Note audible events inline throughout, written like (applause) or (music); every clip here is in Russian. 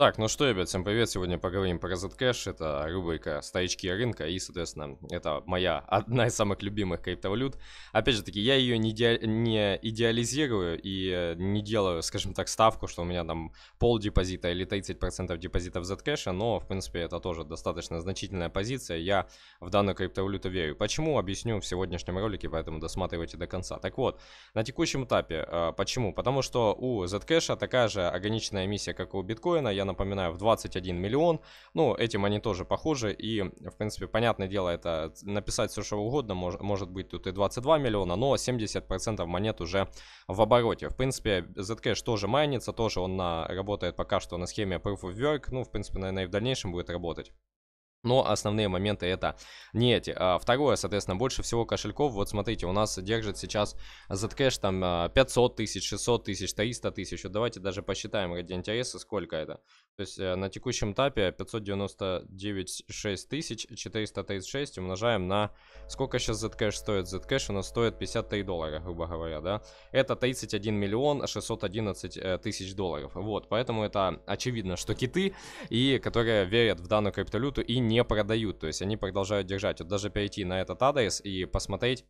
Так, ну что, ребят, всем привет. Сегодня поговорим про Zcash. Это рубрика «Старички рынка» и, соответственно, это моя (laughs) одна из самых любимых криптовалют. Опять же таки, я ее не, иде... не идеализирую и э, не делаю, скажем так, ставку, что у меня там пол депозита или 30% депозитов Zcash, но, в принципе, это тоже достаточно значительная позиция. Я в данную криптовалюту верю. Почему? Объясню в сегодняшнем ролике, поэтому досматривайте до конца. Так вот, на текущем этапе, э, почему? Потому что у Zcash такая же ограниченная миссия, как у биткоина. Я напоминаю, в 21 миллион. Ну, этим они тоже похожи. И, в принципе, понятное дело, это написать все, что угодно. Мож, может быть, тут и 22 миллиона, но 70% монет уже в обороте. В принципе, Zcash тоже майнится, тоже он на, работает пока что на схеме Proof of Work. Ну, в принципе, наверное, и в дальнейшем будет работать. Но основные моменты это не эти. А второе, соответственно, больше всего кошельков. Вот смотрите, у нас держит сейчас Zcash там 500 а, тысяч, 600 тысяч, 300 тысяч. Вот давайте даже посчитаем ради интереса, сколько это. То есть э, на текущем этапе 599 6 тысяч, 436 умножаем на... Сколько сейчас Zcash стоит? Zcash у нас стоит 53 доллара, грубо говоря, да? Это 31 миллион 611 э, тысяч долларов. Вот, поэтому это очевидно, что киты, и которые верят в данную криптовалюту и не продают, то есть они продолжают держать. Вот даже перейти на этот адрес и посмотреть,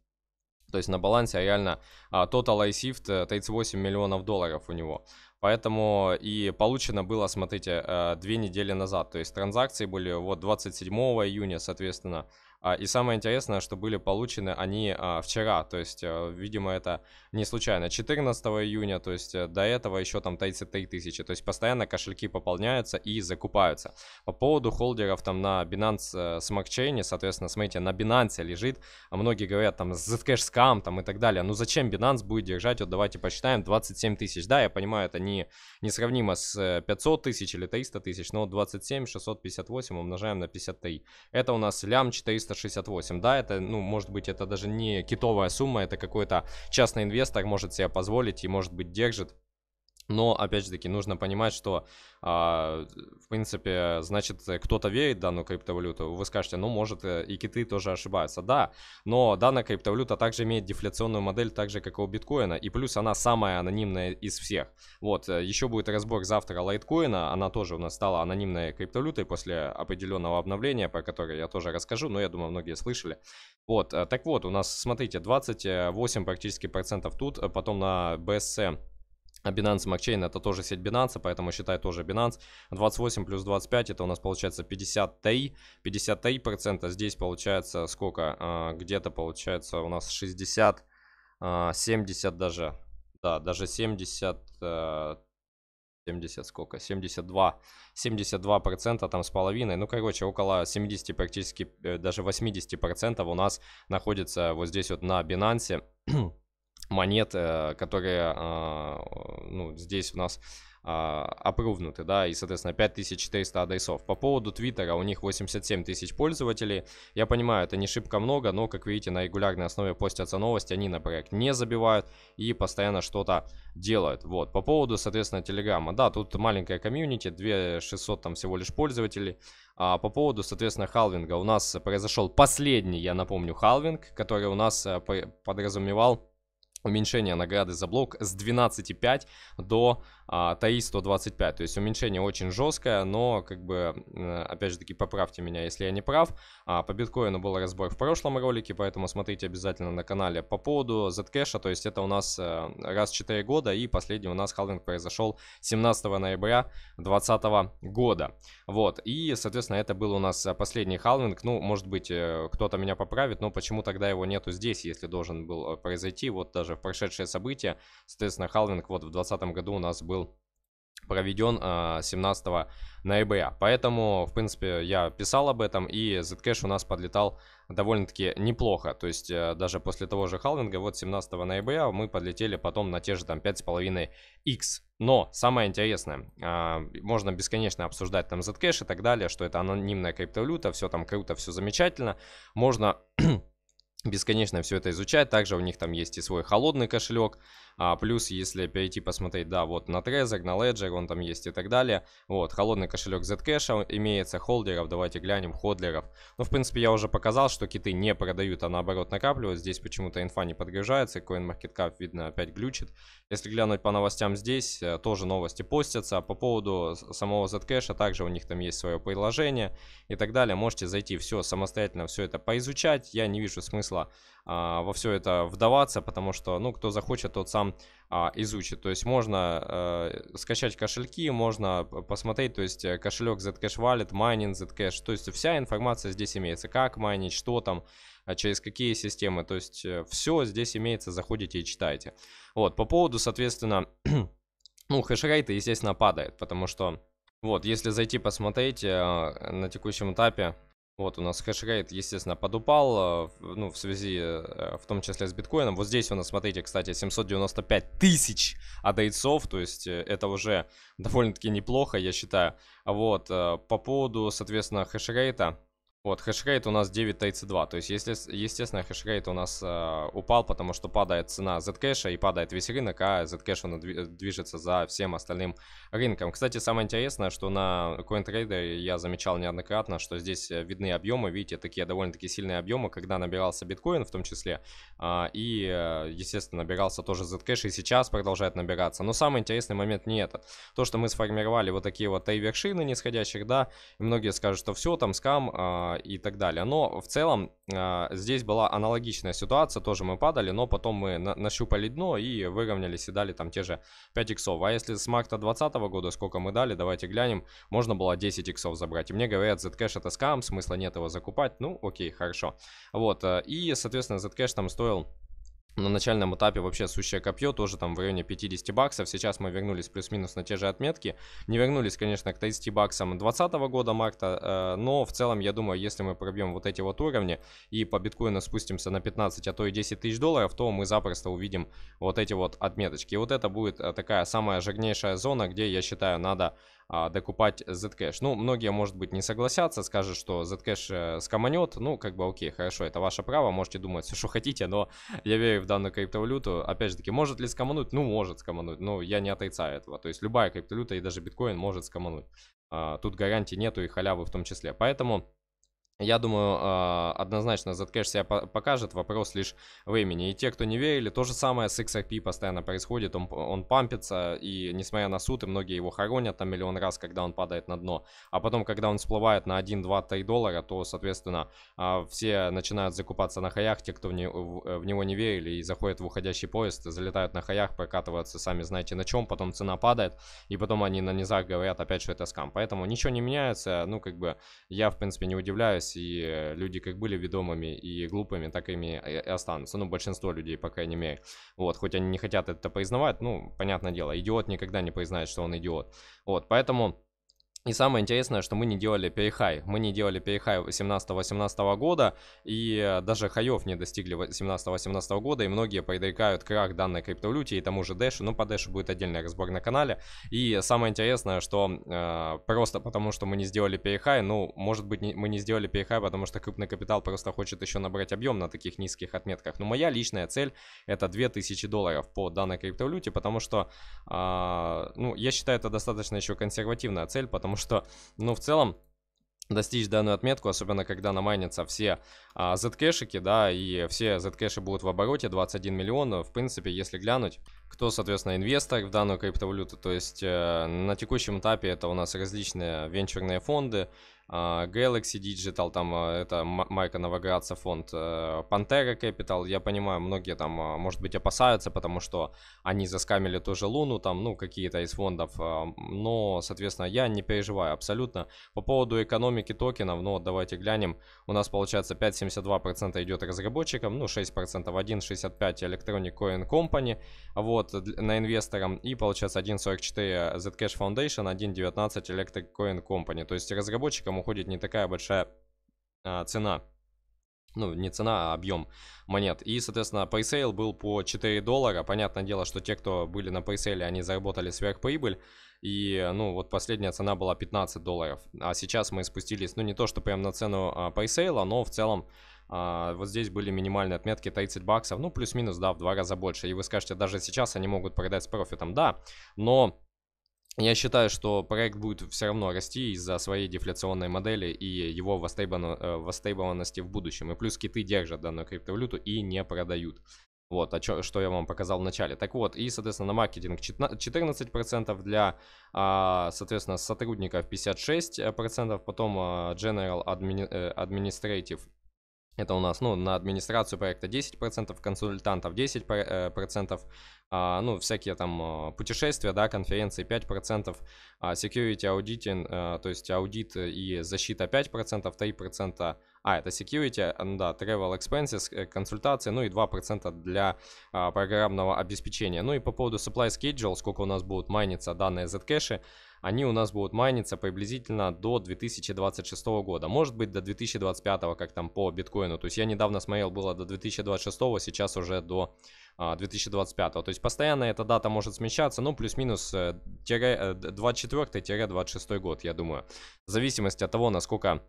то есть на балансе реально а, Total iShift 38 э, миллионов долларов у него. Поэтому и получено было, смотрите, э, две недели назад. То есть транзакции были вот 27 июня, соответственно, а, и самое интересное, что были получены они а, вчера, то есть, а, видимо, это не случайно, 14 июня, то есть э, до этого еще там 33 тысячи, то есть постоянно кошельки пополняются и закупаются. По поводу холдеров там на Binance Smart э, Chain, соответственно, смотрите, на Binance лежит, А многие говорят там Zcash Scam там и так далее, ну зачем Binance будет держать, вот давайте посчитаем, 27 тысяч, да, я понимаю, это не, не сравнимо с 500 э, тысяч или 300 тысяч, но 27, 658 умножаем на 53, это у нас лям 400 368, да, это, ну, может быть, это даже не китовая сумма, это какой-то частный инвестор может себе позволить и, может быть, держит. Но, опять же таки, нужно понимать, что, а, в принципе, значит, кто-то верит в данную криптовалюту. Вы скажете, ну, может, э, и киты тоже ошибаются. Да, но данная криптовалюта также имеет дефляционную модель, так же, как и у биткоина. И плюс она самая анонимная из всех. Вот, э, еще будет разбор завтра лайткоина. Она тоже у нас стала анонимной криптовалютой после определенного обновления, про которое я тоже расскажу, но я думаю, многие слышали. Вот, э, так вот, у нас, смотрите, 28 практически процентов тут, потом на BSC а Binance Макчейн это тоже сеть Binance, поэтому считай тоже Binance. 28 плюс 25 это у нас получается 53. 53 процента здесь получается сколько? А, где-то получается у нас 60, 70 а, даже. Да, даже 70... 70 э, сколько? 72. 72 процента там с половиной. Ну, короче, около 70, практически э, даже 80 процентов у нас находится вот здесь вот на Binance монет, э, которые а, ну, здесь у нас а, опровнуты, да, и, соответственно, 5400 адресов. По поводу Твиттера, у них 87 тысяч пользователей. Я понимаю, это не шибко много, но, как видите, на регулярной основе постятся новости, они на проект не забивают и постоянно что-то делают. Вот, по поводу, соответственно, Телеграма. Да, тут маленькая комьюнити, 2600 там всего лишь пользователей. А по поводу, соответственно, халвинга. У нас произошел последний, я напомню, халвинг, который у нас э, подразумевал уменьшение награды за блок с 12,5 до а, ТАИ 125. То есть уменьшение очень жесткое, но как бы, э, опять же таки, поправьте меня, если я не прав. А, по биткоину был разбор в прошлом ролике, поэтому смотрите обязательно на канале. По поводу Zcash, то есть это у нас э, раз в 4 года и последний у нас халвинг произошел 17 ноября 2020 года. Вот, и, соответственно, это был у нас э, последний халвинг. Ну, может быть, кто-то меня поправит, но почему тогда его нету здесь, если должен был произойти, вот даже даже в прошедшие события. Соответственно, халвинг вот в 2020 году у нас был проведен 17 а, ноября. Поэтому, в принципе, я писал об этом, и Zcash у нас подлетал довольно-таки неплохо. То есть э, даже после того же халвинга, вот 17 ноября, мы подлетели потом на те же там 5,5x. Но самое интересное, а, можно бесконечно обсуждать там Zcash и так далее, что это анонимная криптовалюта, все там круто, все замечательно. Можно бесконечно все это изучать. Также у них там есть и свой холодный кошелек, а плюс, если перейти посмотреть, да, вот на Trezor, на Ledger, он там есть и так далее. Вот, холодный кошелек Zcash имеется, холдеров, давайте глянем, ходлеров. Ну, в принципе, я уже показал, что киты не продают, а наоборот накапливают. Здесь почему-то инфа не подгружается, CoinMarketCap, видно, опять глючит. Если глянуть по новостям здесь, э, тоже новости постятся. По поводу самого Zcash, а также у них там есть свое приложение и так далее. Можете зайти все самостоятельно, все это поизучать. Я не вижу смысла а, во все это вдаваться, потому что, ну, кто захочет, тот сам а, изучит. То есть можно э, скачать кошельки, можно посмотреть, то есть э, кошелек Zcash Wallet, майнинг Zcash, то есть вся информация здесь имеется, как майнить, что там, а, через какие системы, то есть э, все здесь имеется, заходите и читайте. Вот, по поводу, соответственно, (clears throat) ну, хешрейта, естественно, падает, потому что, вот, если зайти посмотреть э, на текущем этапе, вот, у нас хешрейт, естественно, подупал, э, ну, в связи, э, в том числе, с биткоином. Вот здесь у нас, смотрите, кстати, 795 тысяч адейцов, то есть э, это уже (laughs) довольно-таки неплохо, я считаю. Вот, по поводу, соответственно, хешрейта, вот, хешрейт у нас 9 2, то есть, если, естественно, хешрейт у нас э, упал, потому что падает цена Zcash и падает весь рынок, а Zcash он движется за всем остальным рынком. Кстати, самое интересное, что на CoinTrader я замечал неоднократно, что здесь видны объемы, видите, такие довольно-таки сильные объемы, когда набирался биткоин в том числе, а, э, и, естественно, набирался тоже Zcash и сейчас продолжает набираться. Но самый интересный момент не этот, То, что мы сформировали вот такие вот и вершины нисходящих, да, и многие скажут, что все, там скам, э, а, и так далее. Но в целом а, здесь была аналогичная ситуация, тоже мы падали, но потом мы на нащупали дно и выровнялись и дали там те же 5 иксов. А если с марта 2020 года сколько мы дали, давайте глянем, можно было 10 иксов забрать. И мне говорят, Zcash это скам, смысла нет его закупать, ну окей, хорошо. Вот, э, и соответственно Zcash там стоил на начальном этапе вообще сущее копье тоже там в районе 50 баксов. Сейчас мы вернулись плюс-минус на те же отметки. Не вернулись, конечно, к 30 баксам 2020 года марта, э, но в целом, я думаю, если мы пробьем вот эти вот уровни и по биткоину спустимся на 15, а то и 10 тысяч долларов, то мы запросто увидим вот эти вот отметочки. И вот это будет э, такая самая жирнейшая зона, где, я считаю, надо а, докупать Zcash. Ну, многие, может быть, не согласятся, скажут, что Zcash э, скоманет. Ну, как бы окей, хорошо, это ваше право, можете думать все, что хотите, но я верю в данную криптовалюту. Опять же таки, может ли скомануть? Ну, может скомануть, но я не отрицаю этого. То есть любая криптовалюта и даже биткоин может скомануть. А, тут гарантий нету и халявы в том числе. Поэтому я думаю, а, однозначно Zcash себя покажет, вопрос лишь времени. И те, кто не верили, то же самое с XRP постоянно происходит, он, он пампится, и несмотря на суд, и многие его хоронят там миллион раз, когда он падает на дно. А потом, когда он всплывает на 1, 2, 3 доллара, то, соответственно, а, все начинают закупаться на хаях, те, кто в, не, в него не верили, и заходят в уходящий поезд, залетают на хаях, прокатываются сами знаете на чем, потом цена падает, и потом они на низах говорят опять, что это скам. Поэтому ничего не меняется, ну, как бы, я, в принципе, не удивляюсь, менялось, и э, люди как были ведомыми и глупыми, так ими и останутся. Ну, большинство людей, по крайней мере. Вот, хоть они не хотят это признавать ну, понятное дело, идиот никогда не признает что он идиот. Вот, поэтому и самое интересное, что мы не делали перехай. Мы не делали перехай 17 18 года, и э, даже хаев не достигли 17-18 года, и многие предрекают крах данной криптовалюте и тому же Дэшу. но ну, по Дэшу будет отдельный разбор на канале. И самое интересное, что э, просто потому, что мы не сделали перехай, ну, может быть, не, мы не сделали перехай, потому что крупный капитал просто хочет еще набрать объем на таких низких отметках. Но моя личная цель это 2000 долларов по данной криптовалюте, потому что, э, ну, я считаю, это достаточно еще консервативная цель, потому потому что, ну, в целом, достичь данную отметку, особенно когда намайнятся все а, z да, и все z будут в обороте, 21 миллион, в принципе, если глянуть, кто, соответственно, инвестор в данную криптовалюту, то есть э, на текущем этапе это у нас различные венчурные фонды, а, Galaxy Digital, там а, это Майка Новоградца фонд, э, Pantera Capital, я понимаю, многие там, а, может быть, опасаются, потому что они заскамили тоже Луну, там, ну, какие-то из фондов, но, соответственно, я не переживаю абсолютно. По поводу экономики токенов, ну, давайте глянем, у нас получается 5,72% идет разработчикам, ну, 6% 1,65% Electronic Coin Company, вот, на инвесторам, и получается 1,44% Zcash Foundation, 1,19% Electric Coin Company, то есть разработчикам уходит не такая большая а, цена. Ну, не цена, а объем монет. И, соответственно, пресейл был по 4 доллара. Понятное дело, что те, кто были на пресейле, они заработали сверхприбыль. И, ну, вот последняя цена была 15 долларов. А сейчас мы спустились, ну, не то, что прям на цену а, пресейла, но в целом а, вот здесь были минимальные отметки 30 баксов, ну плюс-минус, да, в два раза больше. И вы скажете, даже сейчас они могут продать с профитом, да, но я считаю, что проект будет все равно расти из-за своей дефляционной модели и его э, востребованности в будущем. И плюс киты держат данную криптовалюту и не продают. Вот, о чё, что я вам показал в начале. Так вот, и, соответственно, на маркетинг 14% для, а, соответственно, сотрудников 56%, потом а, General Administrative э, это у нас, ну, на администрацию проекта 10%, консультантов 10%, а, ну, всякие там а, путешествия, да, конференции 5%, а, security аудитин, то есть аудит и защита 5%, 3%, а, это security, да, travel expenses, э, консультации, ну и 2% для программного обеспечения. Ну и по поводу supply schedule, сколько у нас будут майниться данные Zcash, они у нас будут майниться приблизительно до 2026 года. Может быть до 2025, как там по биткоину. То есть я недавно смотрел, было до 2026, сейчас уже до 2025. А, То есть постоянно эта дата может смещаться, ну плюс-минус 24-26 э, э, год, я думаю. В зависимости от того, насколько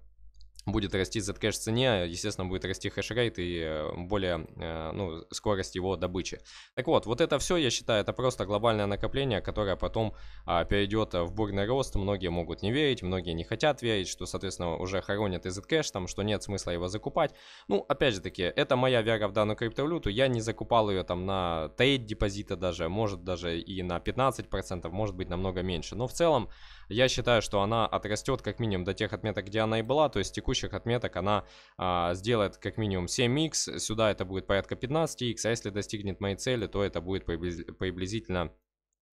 будет расти Zcash цене, естественно, будет расти хешрейт и э, более, э, ну, скорость его добычи. Так вот, вот это все, я считаю, это просто глобальное накопление, которое потом а, перейдет в бурный рост. Многие могут не верить, многие не хотят верить, что, соответственно, уже хоронят и Zcash, там, что нет смысла его закупать. Ну, опять же таки, это моя вера в данную криптовалюту. Я не закупал ее там на трейд депозита даже, может даже и на 15%, может быть намного меньше. Но в целом, я считаю, что она отрастет как минимум до тех отметок, где она и была, то есть текущая текущих отметок она а, сделает как минимум 7x, сюда это будет порядка 15x, а если достигнет моей цели, то это будет приблизительно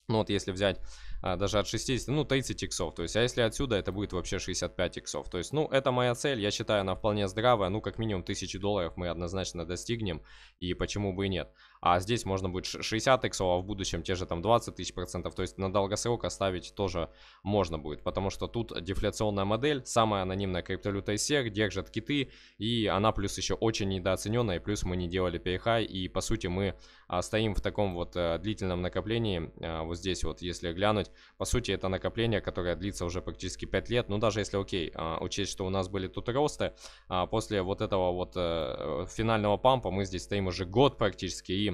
ну вот если взять а, даже от 60, ну 30 иксов, то есть, а если отсюда, это будет вообще 65 иксов. То есть, ну это моя цель, я считаю, она вполне здравая, ну как минимум 1000 долларов мы однозначно достигнем, и почему бы и нет а здесь можно будет 60 иксов, а в будущем те же там 20 тысяч процентов, то есть на долгосрок оставить тоже можно будет, потому что тут дефляционная модель, самая анонимная криптовалюта из всех, держат киты, и она плюс еще очень недооцененная, плюс мы не делали перехай, и по сути мы а, стоим в таком вот э, длительном накоплении, э, вот здесь вот, если глянуть, по сути это накопление, которое длится уже практически 5 лет, ну даже если окей, а, учесть, что у нас были тут росты, а после вот этого вот э, финального пампа мы здесь стоим уже год практически, и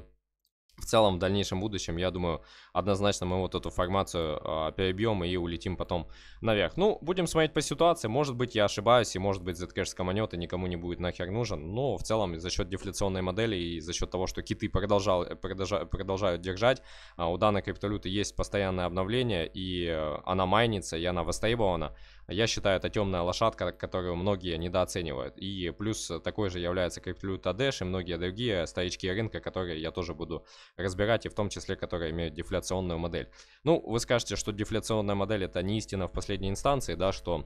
в целом в дальнейшем будущем, я думаю, однозначно мы вот эту формацию э, а, перебьем и улетим потом наверх. Ну, будем смотреть по ситуации. Может быть, я ошибаюсь, и может быть, Zcash скоманет и никому не будет нахер нужен. Но в целом за счет дефляционной модели и за счет того, что киты продолжал, э, продолжа, продолжают держать, э, у данной криптовалюты есть постоянное обновление, и э, она майнится, и она востребована. Я считаю, это темная лошадка, которую многие недооценивают. И плюс такой же является криптовалюта Dash и многие другие старички рынка, которые я тоже буду разбирать, и в том числе, которые имеют дефляционную модель. Ну, вы скажете, что дефляционная модель это не истина в последней инстанции, да, что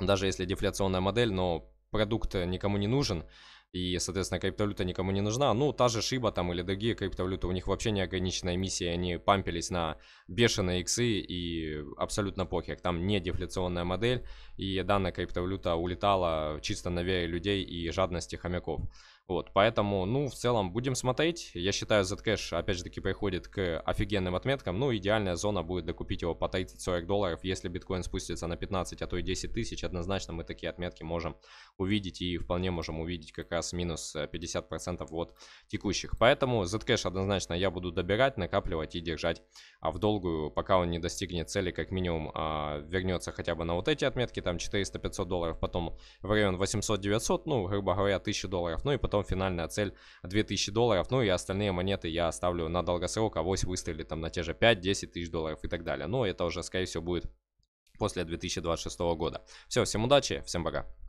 даже если дефляционная модель, но продукт никому не нужен, и, соответственно, криптовалюта никому не нужна. Ну, та же Шиба там или другие криптовалюты, у них вообще неограниченная миссия, они пампились на бешеные иксы и абсолютно похер. Там не дефляционная модель, и данная криптовалюта улетала чисто на вере людей и жадности хомяков. Вот, поэтому, ну, в целом, будем смотреть. Я считаю, Zcash, опять же таки, приходит к офигенным отметкам. Ну, идеальная зона будет докупить его по 30-40 долларов. Если биткоин спустится на 15, а то и 10 тысяч, однозначно мы такие отметки можем увидеть и вполне можем увидеть как раз минус 50% э, от текущих. Поэтому Zcash однозначно я буду добирать, накапливать и держать а в долгую, пока он не достигнет цели, как минимум а, вернется хотя бы на вот эти отметки, там 400-500 долларов, потом в район 800-900, ну, грубо говоря, 1000 долларов, ну и потом потом финальная цель 2000 долларов, ну и остальные монеты я оставлю на долгосрок, авось выстрелит там на те же 5-10 тысяч долларов и так далее. Но ну, это уже, скорее всего, будет после 2026 года. Все, всем удачи, всем пока.